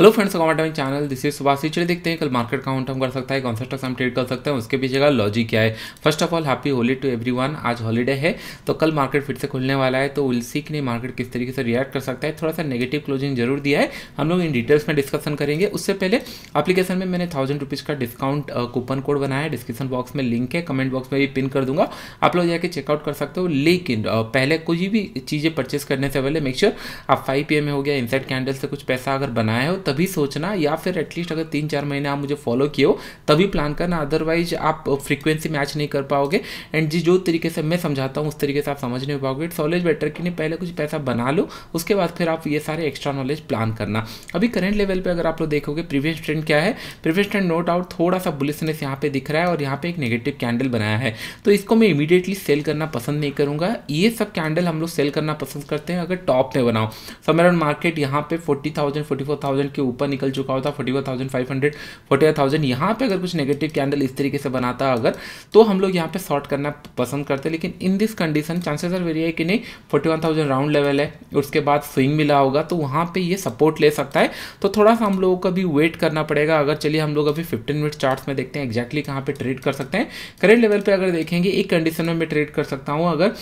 hello friends comment channel this is Subhash चलिए देखते हैं कल मार्केट का हम कर सकता है कौन सा स्टॉक्स हम ट्रेड कर सकते हैं उसके पीछे का लॉजिक क्या है first of all happy Holi to everyone आज हॉलीडे है तो कल मार्केट फिर से खुलने वाला है तो उल्सी के लिए मार्केट किस तरीके से रिएक्ट कर सकता है थोड़ा सा नेगेटिव क्लोजिंग जरूर दिया है हम लोग इन डिटेल्स में डिस्कशन करेंगे उससे पहले अपलीकेशन में मैंने थाउजेंड का डिस्काउंट कूपन कोड बनाया है डिस्क्रिप्शन बॉक्स में लिंक है कमेंट बॉक्स में भी पिन कर दूंगा आप लोग जाकर चेकआउट कर सकते हो लेकिन पहले कोई भी चीज़ें परचेस करने से पहले मेक श्योर आप फाइव पी में हो गया इनसाइड कैंडल से कुछ पैसा अगर बनाया हो तो तभी सोचना या फिर एटलीस्ट अगर तीन चार महीने आप मुझे फॉलो किए हो तभी प्लान करना अदरवाइज आप फ्रीक्वेंसी uh, मैच नहीं कर पाओगे एंड जी जो तरीके से मैं समझाता हूँ उस तरीके से आप समझ नहीं पाओगे इट्स ऑलवेज बेटर कि नहीं पहले कुछ पैसा बना लो उसके बाद फिर आप ये सारे एक्स्ट्रा नॉलेज प्लान करना अभी करंट लेवल पर अगर आप लोग देखोगे प्रीवियस ट्रेंड क्या है प्रीवियस ट्रेंड नो डाउट थोड़ा सा बुलिसनेस यहाँ पे दिख रहा है और यहाँ पे एक नेगेटिव कैंडल बनाया है तो इसको मैं इमीडिएटली सेल करना पसंद नहीं करूँगा ये सब कैंडल हम लोग सेल करना पसंद करते हैं अगर टॉप में बनाओ समर मार्केट यहाँ पे forty thousand forty four thousand के के ऊपर निकल चुका होता forty one thousand five hundred forty one thousand यहाँ पर अगर कुछ नेगेटिव कैंडल इस तरीके से बनाता अगर तो हम लोग यहाँ पे शॉर्ट करना पसंद करते लेकिन in this condition chances are very है कि नहीं forty one thousand round level है उसके बाद स्विंग मिला होगा तो वहाँ पर ये सपोर्ट ले सकता है तो थोड़ा सा हम लोगों का भी वेट करना पड़ेगा अगर चलिए हम लोग अभी फिफ्टीन मिनट चार्ट में देखते हैं एक्जैक्टली कहाँ पर ट्रेड कर सकते हैं करेंट लेवल पर अगर देखेंगे एक कंडीशन में मैं ट्रेड कर सकता हूँ अगर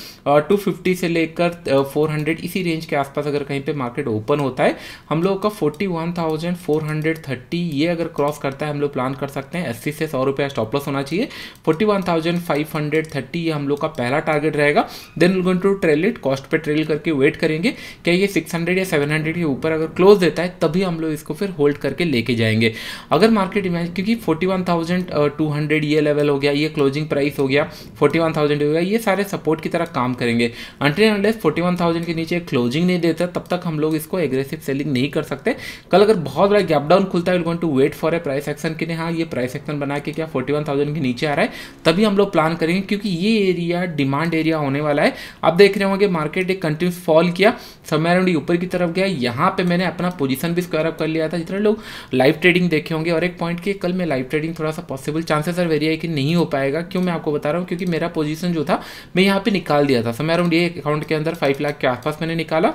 टू फिफ्टी से लेकर फोर हंड्रेड इसी रेंज के आसपास अगर कहीं पर मार्केट ओपन होता है हम लोगों का forty one thousand four hundred thirty ये अगर क्रॉस करता है हम लोग प्लान कर सकते हैं अस्सी से सौ रुपये लॉस होना चाहिए forty one thousand five hundred thirty ये हम लोग का पहला टारगेट रहेगा then we going to trail it cost पे ट्रेल करके वेट करेंगे क्या ये सिक्स हंड्रेड या सेवन हंड्रेड के ऊपर अगर क्लोज देता है तभी हम लोग इसको फिर होल्ड करके लेके जाएंगे अगर मार्केट इमेज क्योंकि forty one thousand two hundred ये लेवल हो गया ये क्लोजिंग प्राइस हो गया फोर्टी वन थाउजेंड हो गया ये सारे सपोर्ट की तरह काम करेंगे अनटिल फोर्टी वन के नीचे क्लोजिंग नहीं देता तब तक हम लोग इसको एग्रेसिव सेलिंग नहीं कर सकते कल अगर बहुत बड़ा गैप डाउन खुलता है to wait for a price action के लिए हाँ ये प्राइस एक्शन बना के क्या फोर्टी के नीचे आ रहा है तभी हम लोग प्लान करेंगे क्योंकि ये एरिया डिमांड एरिया होने वाला है अब देख रहे होंगे मार्केट एक कंटिन्यू फॉल किया समय अराउंड ऊपर की तरफ गया यहाँ पे मैंने अपना पोजिशन भी स्क्वायर अप कर लिया था जितने लोग लाइव ट्रेडिंग देखे होंगे और एक पॉइंट के कल मैं लाइव ट्रेडिंग थोड़ा सा पॉसिबल चांसेस आर वेरिया है कि नहीं हो पाएगा क्यों मैं आपको बता रहा हूँ क्योंकि मेरा पोजिशन जो था मैं यहाँ पे निकाल दिया था समय अराउंड ये अकाउंट के अंदर फाइव लाख के आसपास मैंने निकाला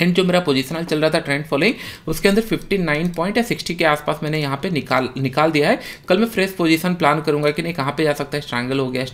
एंड जो मेरा पोजिशनल चल रहा था ट्रेंड फॉलोइंग उसके अंदर 59 पॉइंट या 60 के आसपास मैंने यहाँ पे निकाल निकाल दिया है कल मैं फ्रेश पोजिशन प्लान करूंगा कि नहीं कहाँ पे जा सकता है स्ट्रैंगल हो गया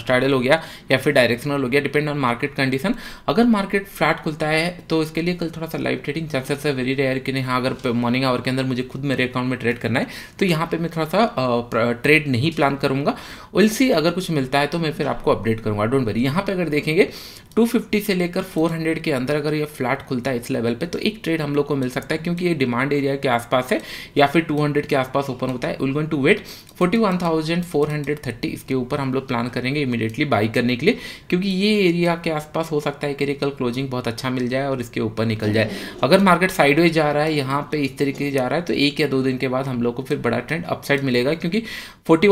स्ट्रैडल हो गया या फिर डायरेक्शनल हो गया डिपेंड ऑन मार्केट कंडीशन अगर मार्केट फ्लैट खुलता है तो इसके लिए कल थोड़ा सा लाइव ट्रेडिंग चांसेस है वेरी रेयर कि नहीं हाँ अगर मॉर्निंग आवर के अंदर मुझे खुद मेरे अकाउंट में ट्रेड करना है तो यहाँ पर मैं थोड़ा सा ट्रेड नहीं प्लान करूँगा उलसी अगर कुछ मिलता है तो मैं फिर आपको अपडेट करूँगा डोंट वरी यहाँ पर अगर देखेंगे टू से लेकर फोर के अंदर अगर ये फ्लैट खुलता टूटता है इस लेवल पे तो एक ट्रेड हम लोग को मिल सकता है क्योंकि ये डिमांड एरिया के आसपास है या फिर 200 के आसपास ओपन होता है विल टू वेट 41,430 इसके ऊपर हम लोग प्लान करेंगे इमिडिएटली बाई करने के लिए क्योंकि ये एरिया के आसपास हो सकता है कि कल क्लोजिंग बहुत अच्छा मिल जाए और इसके ऊपर निकल जाए अगर मार्केट साइडवेज जा रहा है यहाँ पे इस तरीके से जा रहा है तो एक या दो दिन के बाद हम लोग को फिर बड़ा ट्रेंड अपसाइड मिलेगा क्योंकि फोर्टी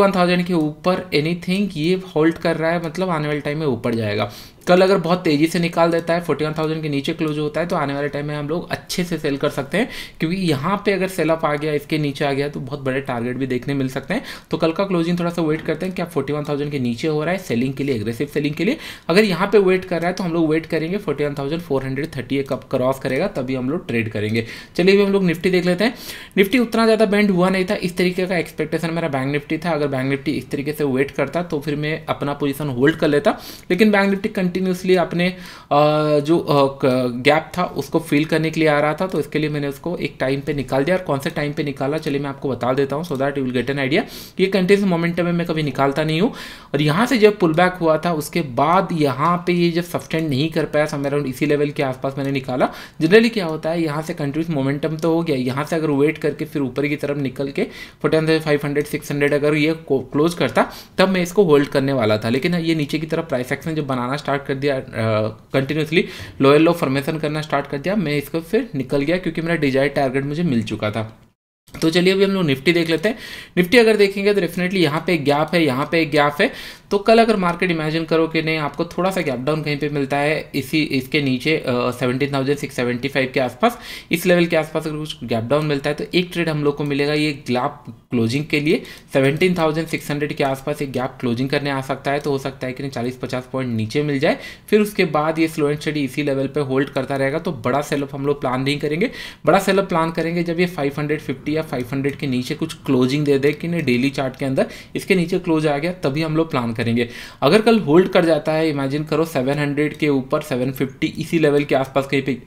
के ऊपर एनीथिंग ये होल्ड कर रहा है मतलब आने वाले टाइम में ऊपर जाएगा कल अगर बहुत तेज़ी से निकाल देता है फोर्टी वन थाउजेंड के नीचे क्लोज होता है तो आने वाले टाइम में हम लोग अच्छे से सेल कर सकते हैं क्योंकि यहाँ पे अगर सेल अप आ गया इसके नीचे आ गया तो बहुत बड़े टारगेट भी देखने मिल सकते हैं तो कल का क्लोजिंग थोड़ा सा वेट करते हैं क्या फोर्टी वन थाउजेंड के नीचे हो रहा है सेलिंग के लिए एग्रेसिव सेलिंग के लिए अगर यहाँ पे वेट कर रहा है तो हम लोग वेट करेंगे forty one thousand four hundred thirty एक कप क्रॉस करेगा तभी हम लोग ट्रेड करेंगे चलिए भी हम लोग निफ्टी देख लेते हैं निफ्टी उतना ज़्यादा बैंड हुआ नहीं था इस तरीके का एक्सपेक्टेशन मेरा बैंक निफ्टी था अगर बैंक निफ्टी इस तरीके से वेट करता तो फिर मैं अपना पोजिशन होल्ड कर लेता लेकिन बैंक निफ्टी कंटिन्यू कंटिन्यूसली अपने जो गैप था उसको फिल करने के लिए आ रहा था तो इसके लिए मैंने उसको एक टाइम पे निकाल दिया और कौन से टाइम पे निकाला चलिए मैं आपको बता देता हूँ so that you will get an idea ये कंटिन्यूस मोमेंटम में मैं कभी निकालता नहीं हूँ और यहाँ से जब पुल बैक हुआ था उसके बाद यहाँ पे ये जब सस्टेंड नहीं कर पाया समय अराउंड इसी लेवल के आसपास मैंने निकाला जनरली क्या होता है यहाँ से कंटिन्यूस मोमेंटम तो हो गया यहाँ से अगर वेट करके फिर ऊपर की तरफ निकल के forty five hundred six hundred अगर ये क्लोज करता तब मैं इसको होल्ड करने वाला था लेकिन ये नीचे की तरफ प्राइस एक्शन जब बनाना स्टार्ट स्टार्ट कर दिया कंटिन्यूसली लोअर लो फॉर्मेशन करना स्टार्ट कर दिया मैं इसको फिर निकल गया क्योंकि मेरा डिजायर टारगेट मुझे मिल चुका था तो चलिए अभी हम लोग निफ्टी देख लेते हैं निफ्टी अगर देखेंगे तो डेफिनेटली यहाँ पे एक गैप है यहाँ पे एक गैप है तो कल अगर मार्केट इमेजिन करो कि नहीं आपको थोड़ा सा गैप डाउन कहीं पे मिलता है इसी इसके नीचे seventeen thousand six seventy five के आसपास इस लेवल के आसपास अगर कुछ गैप डाउन मिलता है तो एक ट्रेड हम लोग को मिलेगा ये गैप क्लोजिंग के लिए सेवेंटीन थाउजेंड सिक्स हंड्रेड के आसपास एक गैप क्लोजिंग करने आ सकता है तो हो सकता है कि नहीं चालीस पचास पॉइंट नीचे मिल जाए फिर उसके बाद ये स्लो एंड स्टडी इसी लेवल पर होल्ड करता रहेगा तो बड़ा सेलअप हम लोग प्लान नहीं करेंगे बड़ा सेलअप प्लान करेंगे जब ये फाइव हंड्रेड फिफ्टी या 500 के नीचे कुछ क्लोजिंग दे दे कि नहीं डेली चार्ट के अंदर इसके नीचे क्लोज आ गया तभी हम लोग प्लान करेंगे अगर कल होल्ड कर जाता है इमेजिन करो 700 के ऊपर 750 इसी लेवल के आसपास कहीं पे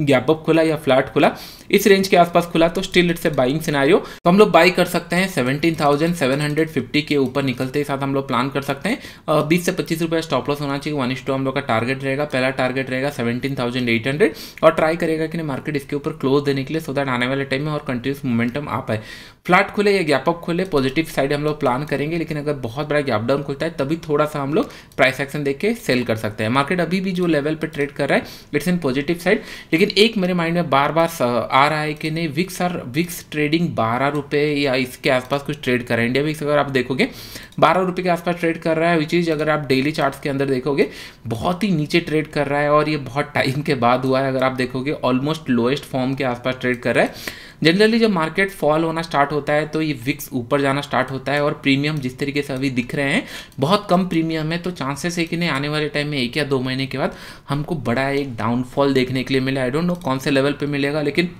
गैपअप खुला या फ्लैट खुला इस रेंज के आसपास खुला तो still it's a buying scenario तो हम लोग बाई कर सकते हैं 17,750 के ऊपर निकलते ही साथ हम लोग प्लान कर सकते हैं बीस से पच्चीस रुपये स्टॉप लॉस होना चाहिए वन इस टू हम लोग का टारगेट रहेगा पहला टारगेट रहेगा 17,800 और ट्राई करेगा कि मार्केट इसके ऊपर क्लोज देने के लिए सो दैट आने वाले टाइम में और कंटिन्यूस मोमेंटम आ पाए फ्लैट खुले या गैप अप खुले पॉजिटिव साइड हम लोग प्लान करेंगे लेकिन अगर बहुत बड़ा गैप डाउन खुलता है तभी थोड़ा सा हम लोग प्राइस एक्शन देख के सेल कर सकते हैं मार्केट अभी भी जो लेवल पर ट्रेड कर रहा है इट्स इन पॉजिटिव साइड लेकिन एक मेरे माइंड में बार बार आ रहा है कि नहीं विक्स आर विक्स ट्रेडिंग बारह रुपये या इसके आसपास कुछ ट्रेड कर रहा है इंडिया विक्स अगर आप देखोगे बारह रुपये के आसपास ट्रेड कर रहा है विच इज अगर आप डेली चार्ट के अंदर देखोगे बहुत ही नीचे ट्रेड कर रहा है और ये बहुत टाइम के बाद हुआ है अगर आप देखोगे ऑलमोस्ट लोएस्ट फॉर्म के आसपास ट्रेड कर रहा है जनरली जब मार्केट फॉल होना स्टार्ट होता है तो ये विक्स ऊपर जाना स्टार्ट होता है और प्रीमियम जिस तरीके से अभी दिख रहे हैं बहुत कम प्रीमियम है तो चांसेस है कि नहीं आने वाले टाइम में एक या दो महीने के बाद हमको बड़ा एक डाउनफॉल देखने के लिए मिला आई डोंट नो कौन से लेवल पर मिलेगा लेकिन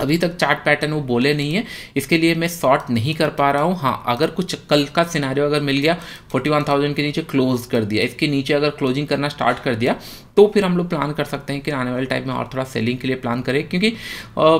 अभी तक चार्ट पैटर्न वो बोले नहीं है इसके लिए मैं शॉर्ट नहीं कर पा रहा हूँ हाँ अगर कुछ कल का सिनारियो अगर मिल गया 41,000 के नीचे क्लोज कर दिया इसके नीचे अगर क्लोजिंग करना स्टार्ट कर दिया तो फिर हम लोग प्लान कर सकते हैं कि आने वाले टाइम में और थोड़ा सेलिंग के लिए प्लान करें क्योंकि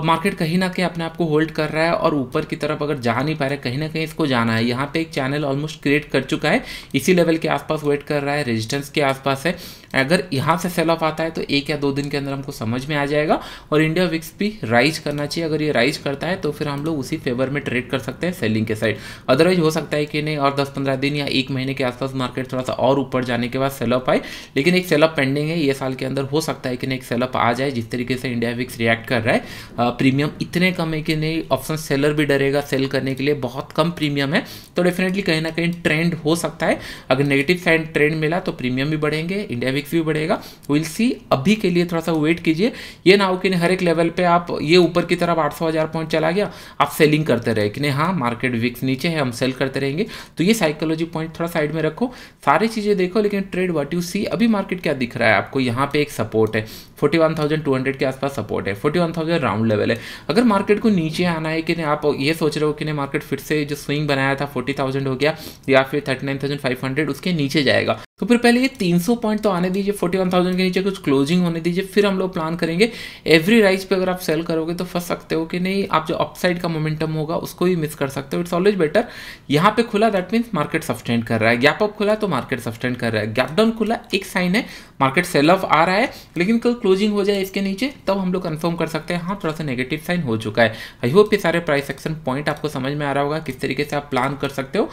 मार्केट कहीं ना कहीं अपने आप को होल्ड कर रहा है और ऊपर की तरफ अगर जा नहीं पा रहे कहीं ना कहीं इसको जाना है यहाँ पे एक चैनल ऑलमोस्ट क्रिएट कर चुका है इसी लेवल के आसपास वेट कर रहा है रेजिस्टेंस के आसपास है अगर यहाँ से सेल ऑफ आता है तो एक या दो दिन के अंदर हमको समझ में आ जाएगा और इंडिया विक्स भी राइज करना चाहिए अगर ये राइज करता है तो फिर हम लोग उसी फेवर में ट्रेड कर सकते हैं सेलिंग के साइड अदरवाइज हो सकता है कि नहीं और दस पंद्रह दिन या एक महीने के आसपास मार्केट थोड़ा सा और ऊपर जाने के बाद सेल ऑफ आए लेकिन एक सेल ऑफ पेंडिंग है ये साल के अंदर हो सकता है कि नहीं एक सेलअप आ जाए जिस तरीके से इंडिया विक्स रिएक्ट कर रहा है प्रीमियम इतने कम है कि नहीं ऑप्शन सेलर भी डरेगा सेल करने के लिए बहुत कम प्रीमियम है तो डेफिनेटली कहीं ना कहीं ट्रेंड हो सकता है अगर नेगेटिव साइड ट्रेंड मिला तो प्रीमियम भी बढ़ेंगे इंडिया विक्स भी बढ़ेगा विल सी अभी के लिए थोड़ा सा वेट कीजिए ये ना हो कि हर एक लेवल पर आप ये ऊपर की तरफ आठ हज़ार पॉइंट चला गया आप सेलिंग करते रहे कि नहीं हाँ मार्केट विक्स नीचे है हम सेल करते रहेंगे तो ये साइकोलॉजी पॉइंट थोड़ा साइड में रखो सारी चीज़ें देखो लेकिन ट्रेड वट यू सी अभी मार्केट क्या दिख रहा है आपको आपको यहाँ पे एक सपोर्ट है 41,200 के आसपास सपोर्ट है 41,000 राउंड लेवल है अगर मार्केट को नीचे आना है कि नहीं आप ये सोच रहे हो कि नहीं मार्केट फिर से जो स्विंग बनाया था 40,000 हो गया या फिर 39,500 उसके नीचे जाएगा तो फिर पहले ये 300 पॉइंट तो आने दीजिए 41,000 के नीचे कुछ क्लोजिंग होने दीजिए फिर हम लोग प्लान करेंगे एवरी राइज पे अगर आप सेल करोगे तो फंस सकते हो कि नहीं आप जो अपसाइड का मोमेंटम होगा उसको भी मिस कर सकते हो इट्स ऑलवेज बेटर यहाँ पे खुला दैट मीन्स मार्केट सब्सटेंड कर रहा है गैप अप खुला तो मार्केट सब्सटेंड कर रहा है गैप डाउन खुला एक साइन है मार्केट सेल ऑफ आ रहा है लेकिन कल क्लोजिंग हो जाए इसके नीचे तब तो हम लोग कन्फर्म कर सकते हैं हाँ थोड़ा सा नेगेटिव साइन हो चुका है आई होप ये सारे प्राइस एक्शन पॉइंट आपको समझ में आ रहा होगा किस तरीके से आप प्लान कर सकते हो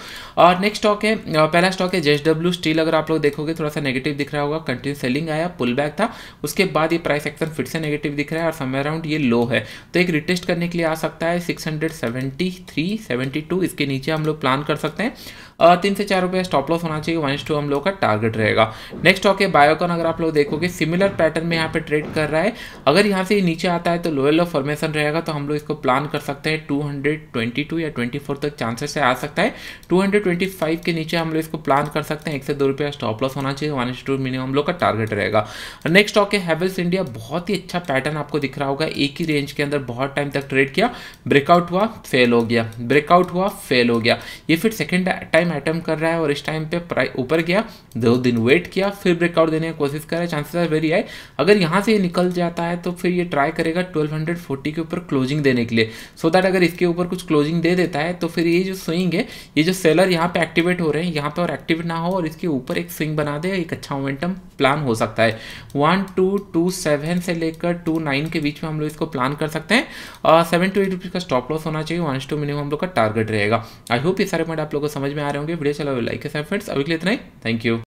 और नेक्स्ट स्टॉक है पहला स्टॉक है जेएसडब्ल्यू स्टील अगर आप लोग देखोगे थोड़ा सा नेगेटिव दिख रहा होगा कंटिन्यू सेलिंग आया पुल बैक था उसके बाद ये प्राइस एक्शन फिर से नेगेटिव दिख रहा है और समय अराउंड ये लो है तो एक रिटेस्ट करने के लिए आ सकता है सिक्स हंड्रेड इसके नीचे हम लोग प्लान कर सकते हैं तीन से चार रुपये स्टॉप लॉस होना चाहिए वन टू हम लोग का टारगेट रहेगा नेक्स्ट स्टॉक है बायोकॉन अगर आप लोग देखोगे सिमिलर पैटर्न में यहाँ पे ट्रेड कर रहा है अगर यहाँ से नीचे आता है तो लोअर लो फॉर्मेशन रहेगा तो हम लोग इसको प्लान कर सकते हैं टू या ट्वेंटी तक चांसेस से आ सकता है टू के नीचे हम लोग इसको प्लान कर सकते हैं एक से दो रुपया स्टॉप लॉस होना चाहिए वन टू मिनिमम हम लोग का टारगेट रहेगा नेक्स्ट स्टॉक हैवेल्स इंडिया बहुत ही अच्छा पैटर्न आपको दिख रहा होगा एक ही रेंज के अंदर बहुत टाइम तक ट्रेड किया ब्रेकआउट हुआ फेल हो गया ब्रेकआउट हुआ फेल हो गया ये फिर सेकंड टाइम टाइम अटैम्प कर रहा है और इस टाइम पे प्राइस ऊपर गया दो दिन वेट किया फिर ब्रेकआउट देने की कोशिश कर रहा है चांसेस आर वेरी हाई अगर यहाँ से ये निकल जाता है तो फिर ये ट्राई करेगा 1240 के ऊपर क्लोजिंग देने के लिए सो so दैट अगर इसके ऊपर कुछ क्लोजिंग दे देता है तो फिर ये जो स्विंग है ये जो सेलर यहाँ पर एक्टिवेट हो रहे हैं यहाँ पर और एक्टिवेट ना हो और इसके ऊपर एक स्विंग बना दे एक अच्छा मोमेंटम प्लान हो सकता है वन टू टू सेवन से लेकर टू नाइन के बीच में हम लोग इसको प्लान कर सकते हैं सेवन टू एट रुपीज़ का स्टॉप लॉस होना चाहिए वन टू मिनिमम हम लोग का टारगेट रहेगा आई होप ये सारे पॉइंट आप लोगों को समझ में आ रहे होंगे वीडियो चला लाइक के साथ फ्रेंड्स अभी के लिए इतना ही थैंक यू